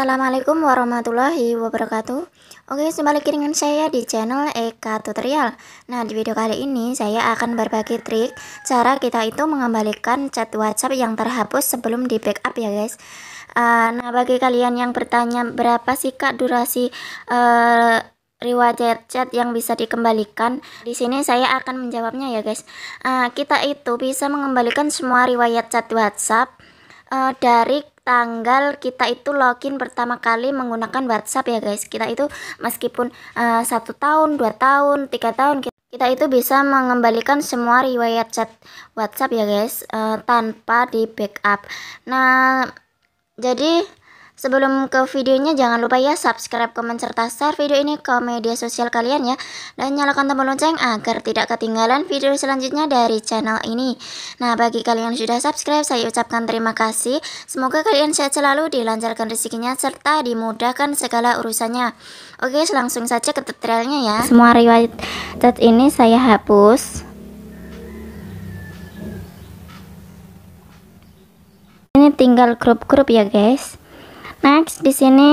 Assalamualaikum warahmatullahi wabarakatuh Oke kembali lagi dengan saya di channel Eka Tutorial Nah di video kali ini saya akan berbagi trik Cara kita itu mengembalikan chat whatsapp yang terhapus sebelum di backup ya guys uh, Nah bagi kalian yang bertanya berapa sih kak durasi uh, eh, riwayat chat yang bisa dikembalikan. Di sini saya akan menjawabnya ya guys. Uh, kita itu bisa mengembalikan semua riwayat chat WhatsApp uh, dari tanggal kita itu login pertama kali menggunakan WhatsApp ya guys kita itu meskipun eh, satu tahun dua tahun tiga tahun kita, itu bisa mengembalikan semua riwayat chat WhatsApp ya guys uh, tanpa di backup nah jadi Sebelum ke videonya jangan lupa ya subscribe, komen, serta share video ini ke media sosial kalian ya Dan nyalakan tombol lonceng agar tidak ketinggalan video selanjutnya dari channel ini Nah bagi kalian yang sudah subscribe saya ucapkan terima kasih Semoga kalian sehat selalu, dilancarkan rezekinya, serta dimudahkan segala urusannya Oke langsung saja ke tutorialnya ya Semua riwayat ini saya hapus Ini tinggal grup-grup ya guys next di sini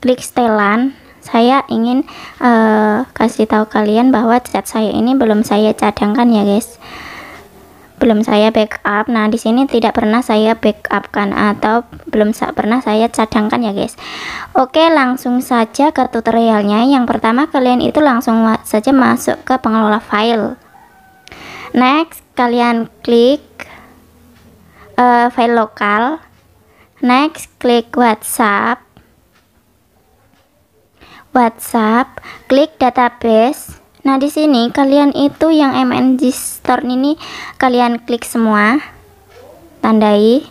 klik setelan saya ingin uh, kasih tahu kalian bahwa cat saya ini belum saya cadangkan ya guys belum saya backup nah di sini tidak pernah saya backupkan atau belum sa pernah saya cadangkan ya guys oke langsung saja ke tutorialnya yang pertama kalian itu langsung saja masuk ke pengelola file next kalian klik uh, file lokal Next, klik WhatsApp. WhatsApp, klik database. Nah, di sini kalian itu yang MNG Store ini kalian klik semua. Tandai.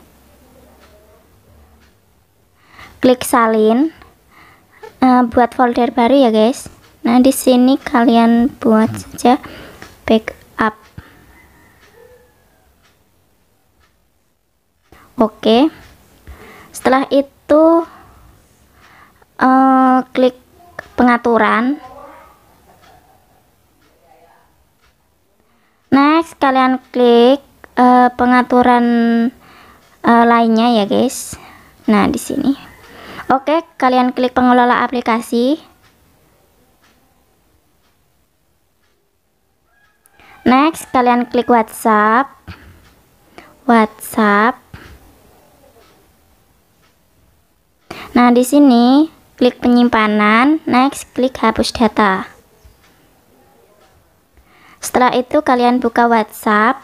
Klik salin. Uh, buat folder baru ya, guys. Nah, di sini kalian buat saja backup. Oke. Okay setelah itu uh, klik pengaturan next kalian klik uh, pengaturan uh, lainnya ya guys nah di sini oke kalian klik pengelola aplikasi next kalian klik WhatsApp WhatsApp Nah, di sini klik penyimpanan, next klik hapus data. Setelah itu kalian buka WhatsApp.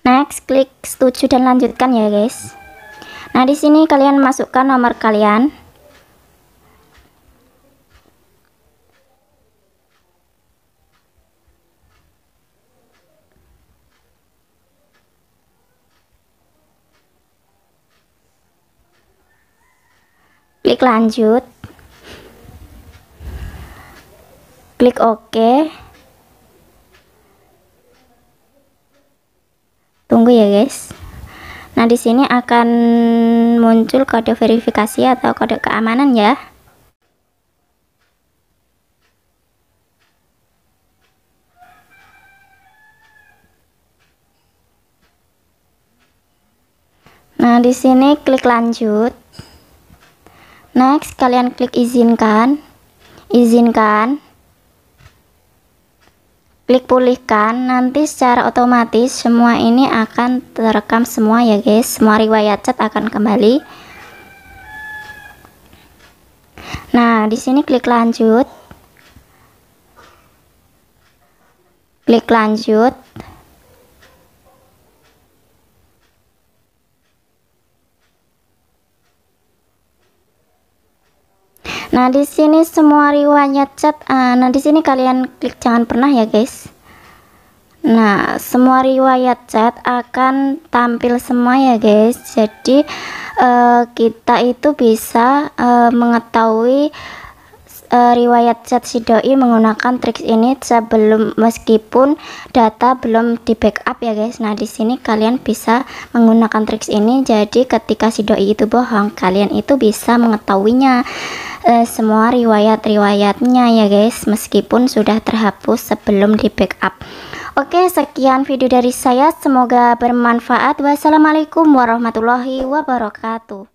Next klik setuju dan lanjutkan ya, guys. Nah, di sini kalian masukkan nomor kalian. klik lanjut klik OK tunggu ya guys nah di sini akan muncul kode verifikasi atau kode keamanan ya nah di sini klik lanjut next kalian klik izinkan izinkan klik pulihkan nanti secara otomatis semua ini akan terekam semua ya guys semua riwayat chat akan kembali nah di sini klik lanjut klik lanjut Nah, di sini semua riwayat chat Uh, nah, di sini kalian klik jangan pernah ya, guys. Nah, semua riwayat chat akan tampil semua ya, guys. Jadi, uh, kita itu bisa uh, mengetahui uh, riwayat chat si doi menggunakan trik ini sebelum meskipun data belum di backup ya guys. Nah, di sini kalian bisa menggunakan trik ini. Jadi, ketika si doi itu bohong, kalian itu bisa mengetahuinya uh, semua riwayat-riwayatnya ya guys meskipun sudah terhapus sebelum di backup Oke sekian video dari saya semoga bermanfaat wassalamualaikum warahmatullahi wabarakatuh